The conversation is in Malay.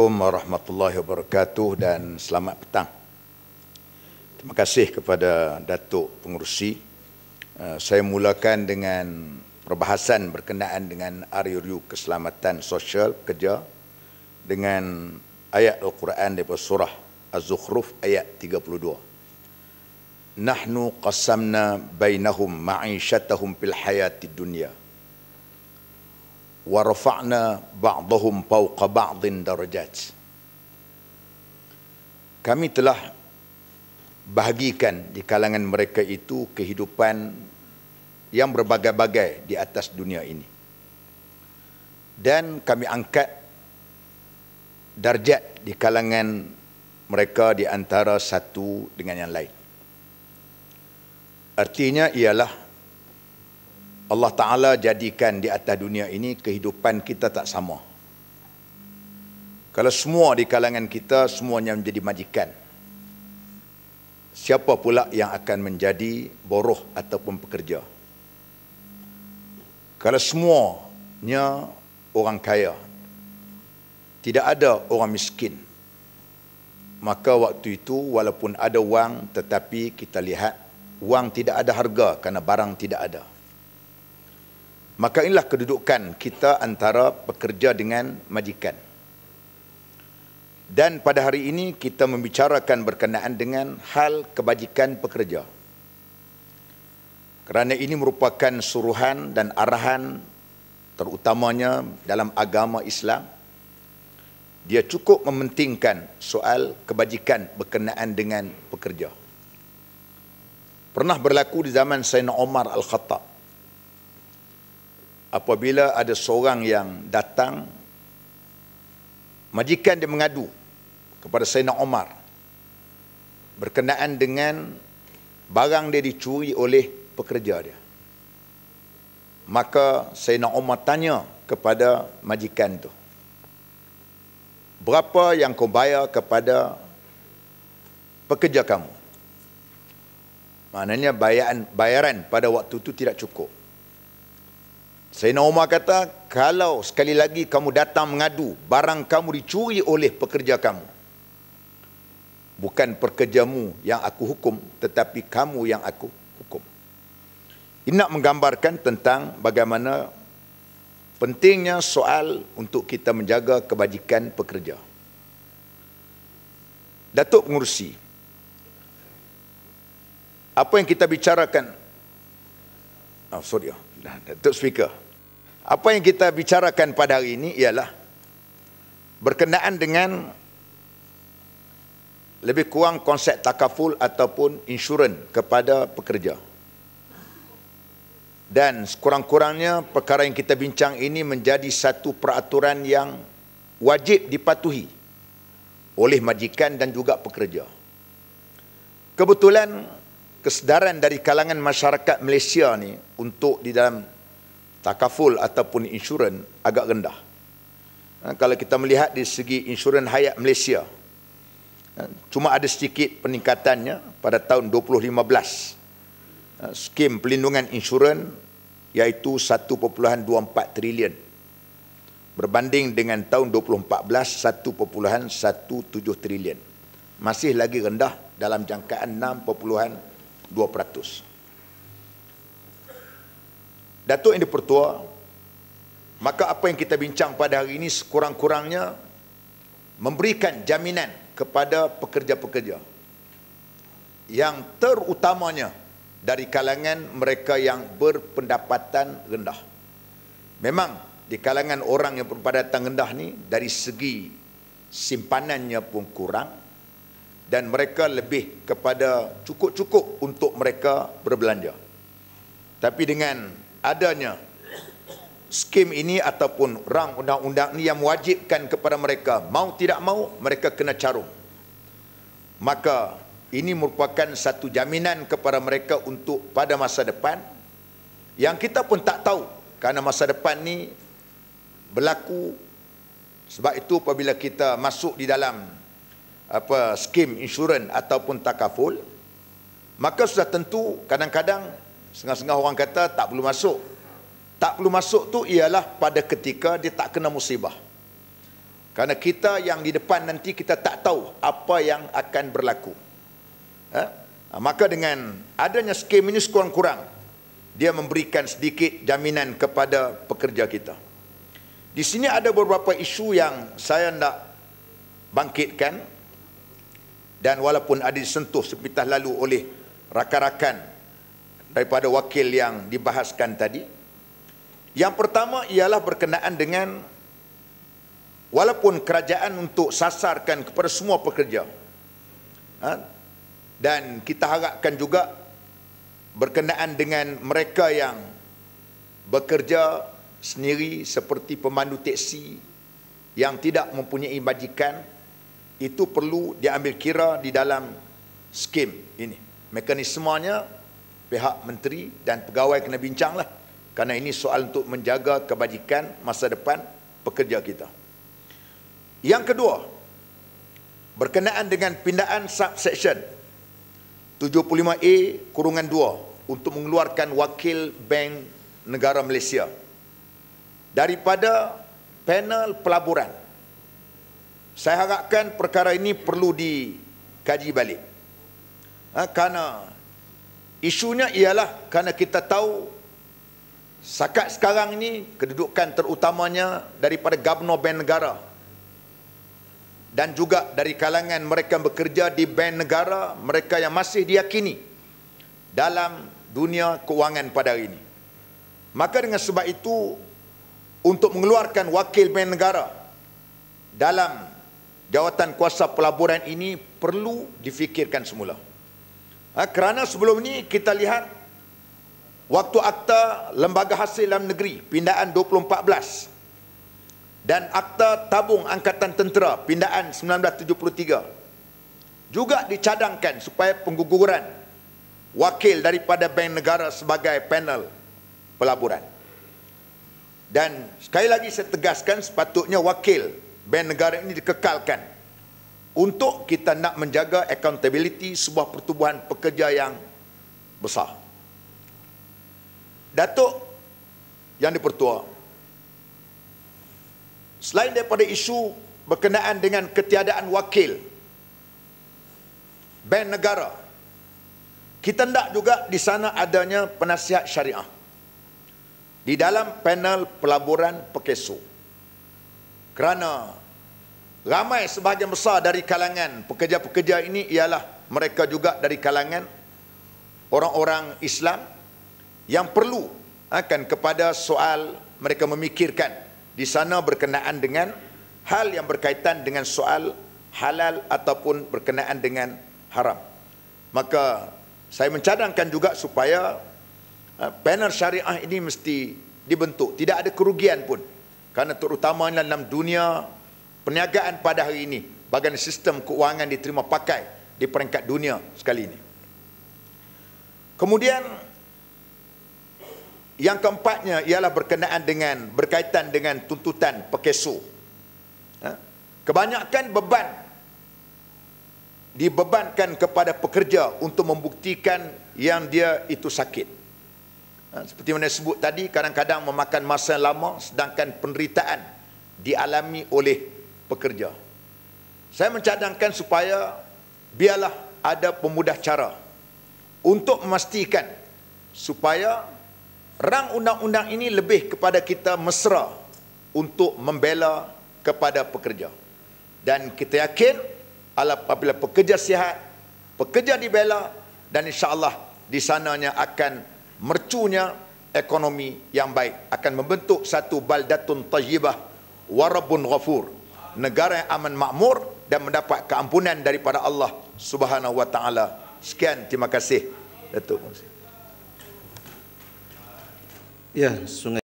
Assalamualaikum warahmatullahi wabarakatuh dan selamat petang. Terima kasih kepada Datuk Pengurusi. Eh, saya mulakan dengan perbahasan berkenaan dengan RUU Keselamatan Sosial Kerja dengan ayat Al-Quran daripada surah Az-Zukhruf ayat 32. Nahnu qasamna bainahum ma'isyatahum fil hayati dunya. Warafana rafa'na fawqa ba'din darajat kami telah bahagikan di kalangan mereka itu kehidupan yang berbagai-bagai di atas dunia ini dan kami angkat darjat di kalangan mereka di antara satu dengan yang lain artinya ialah Allah Ta'ala jadikan di atas dunia ini kehidupan kita tak sama. Kalau semua di kalangan kita, semuanya menjadi majikan. Siapa pula yang akan menjadi boroh ataupun pekerja? Kalau semuanya orang kaya, tidak ada orang miskin. Maka waktu itu walaupun ada wang tetapi kita lihat wang tidak ada harga kerana barang tidak ada maka inilah kedudukan kita antara pekerja dengan majikan. Dan pada hari ini kita membicarakan berkenaan dengan hal kebajikan pekerja. Kerana ini merupakan suruhan dan arahan terutamanya dalam agama Islam. Dia cukup mementingkan soal kebajikan berkenaan dengan pekerja. Pernah berlaku di zaman Sayyidina Omar Al-Khattab apabila ada seorang yang datang majikan dia mengadu kepada Sayyidina Omar berkenaan dengan barang dia dicuri oleh pekerja dia maka Sayyidina Omar tanya kepada majikan tu berapa yang kau bayar kepada pekerja kamu maknanya bayaran, bayaran pada waktu itu tidak cukup Sayyidina Umar kata, kalau sekali lagi kamu datang mengadu, barang kamu dicuri oleh pekerja kamu. Bukan pekerjamu yang aku hukum, tetapi kamu yang aku hukum. Ini nak menggambarkan tentang bagaimana pentingnya soal untuk kita menjaga kebajikan pekerja. Datuk Pengurusi, apa yang kita bicarakan? Oh, sorry. Ah. Tok Speaker. Apa yang kita bicarakan pada hari ini ialah berkenaan dengan lebih kurang konsep takaful ataupun insurans kepada pekerja. Dan sekurang-kurangnya perkara yang kita bincang ini menjadi satu peraturan yang wajib dipatuhi oleh majikan dan juga pekerja. Kebetulan kesedaran dari kalangan masyarakat Malaysia ni untuk di dalam takaful ataupun insurans agak rendah. Ha, kalau kita melihat di segi insurans hayat Malaysia, ha, cuma ada sedikit peningkatannya pada tahun 2015. Ha, skim pelindungan insurans iaitu 1.24 trilion berbanding dengan tahun 2014 1.17 trilion. Masih lagi rendah dalam jangkaan 6.5 2%. Datuk yang dipertua, maka apa yang kita bincang pada hari ini sekurang-kurangnya memberikan jaminan kepada pekerja-pekerja yang terutamanya dari kalangan mereka yang berpendapatan rendah. Memang di kalangan orang yang berpendapatan rendah ni dari segi simpanannya pun kurang, dan mereka lebih kepada cukup-cukup untuk mereka berbelanja. Tapi dengan adanya skim ini ataupun rang undang-undang ini yang mewajibkan kepada mereka mau tidak mau mereka kena carum. Maka ini merupakan satu jaminan kepada mereka untuk pada masa depan yang kita pun tak tahu kerana masa depan ni berlaku sebab itu apabila kita masuk di dalam apa skim insurans ataupun takaful maka sudah tentu kadang-kadang setengah-setengah orang kata tak perlu masuk tak perlu masuk tu ialah pada ketika dia tak kena musibah kerana kita yang di depan nanti kita tak tahu apa yang akan berlaku ha? ha maka dengan adanya skim ini sekurang-kurang dia memberikan sedikit jaminan kepada pekerja kita di sini ada beberapa isu yang saya nak bangkitkan dan walaupun ada disentuh sepintas lalu oleh rakan-rakan daripada wakil yang dibahaskan tadi yang pertama ialah berkenaan dengan walaupun kerajaan untuk sasarkan kepada semua pekerja ha, dan kita harapkan juga berkenaan dengan mereka yang bekerja sendiri seperti pemandu teksi yang tidak mempunyai majikan itu perlu diambil kira di dalam skim ini. mekanismanya pihak menteri dan pegawai kena bincang lah, kerana ini soal untuk menjaga kebajikan masa depan pekerja kita. Yang kedua, berkenaan dengan pindaan subsection 75A kurungan 2 untuk mengeluarkan wakil bank negara Malaysia daripada panel pelaburan saya harapkan perkara ini perlu dikaji balik. Ha, karena isunya ialah karena kita tahu sakat sekarang ini kedudukan terutamanya daripada Gabno Band Negara dan juga dari kalangan mereka bekerja di Band Negara, mereka yang masih diyakini dalam dunia kewangan pada hari ini. Maka dengan sebab itu untuk mengeluarkan wakil Band Negara dalam jawatan kuasa pelaburan ini perlu difikirkan semula. Ha, kerana sebelum ini kita lihat waktu Akta Lembaga Hasil Dalam Negeri Pindaan 2014 dan Akta Tabung Angkatan Tentera Pindaan 1973 juga dicadangkan supaya pengguguran wakil daripada Bank Negara sebagai panel pelaburan. Dan sekali lagi saya tegaskan sepatutnya wakil Bank negara ini dikekalkan untuk kita nak menjaga accountability sebuah pertubuhan pekerja yang besar. Datuk yang dipertua, selain daripada isu berkenaan dengan ketiadaan wakil bank negara, kita nak juga di sana adanya penasihat syariah di dalam panel pelaburan pekesu kerana Ramai sebahagian besar dari kalangan pekerja-pekerja ini ialah mereka juga dari kalangan orang-orang Islam yang perlu akan kepada soal mereka memikirkan di sana berkenaan dengan hal yang berkaitan dengan soal halal ataupun berkenaan dengan haram. Maka saya mencadangkan juga supaya panel eh, syariah ini mesti dibentuk. Tidak ada kerugian pun. Kerana terutamanya dalam dunia perniagaan pada hari ini bagaimana sistem keuangan diterima pakai di peringkat dunia sekali ini. Kemudian yang keempatnya ialah berkenaan dengan berkaitan dengan tuntutan pekeso. Ha? Kebanyakan beban dibebankan kepada pekerja untuk membuktikan yang dia itu sakit. Ha? Seperti mana sebut tadi, kadang-kadang memakan masa yang lama sedangkan penderitaan dialami oleh pekerja. Saya mencadangkan supaya biarlah ada pemudah cara untuk memastikan supaya rang undang-undang ini lebih kepada kita mesra untuk membela kepada pekerja. Dan kita yakin apabila pekerja sihat, pekerja dibela dan insya-Allah di sananya akan mercunya ekonomi yang baik akan membentuk satu baldatun tajibah warabun ghafur negara yang aman makmur dan mendapat keampunan daripada Allah Subhanahu wa taala. Sekian terima kasih Datuk. Ya, sungai